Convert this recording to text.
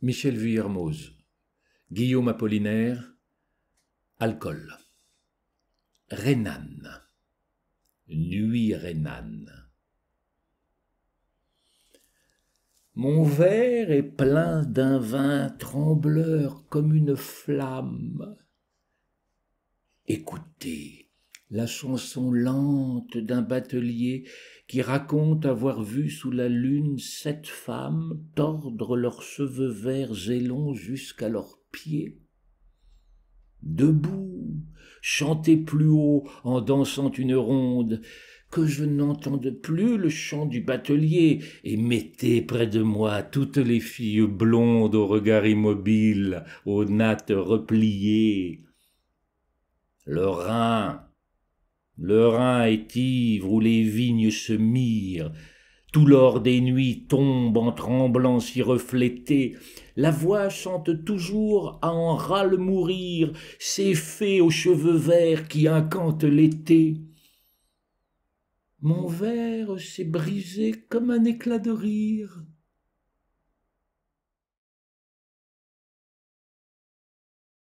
Michel Vuillermoz, Guillaume Apollinaire, Alcool, Rénan, Nuit Rénan. Mon verre est plein d'un vin trembleur comme une flamme. Écoutez, la chanson lente d'un batelier qui raconte avoir vu sous la lune sept femmes tordre leurs cheveux verts et longs jusqu'à leurs pieds. Debout, chantez plus haut en dansant une ronde, que je n'entende plus le chant du batelier, et mettez près de moi toutes les filles blondes au regard immobile, aux nattes repliées. Le rein le Rhin est ivre où les vignes se mirent, tout l'or des nuits tombe en tremblant si reflété. La voix chante toujours à en râle mourir ces fées aux cheveux verts qui incantent l'été. Mon verre s'est brisé comme un éclat de rire.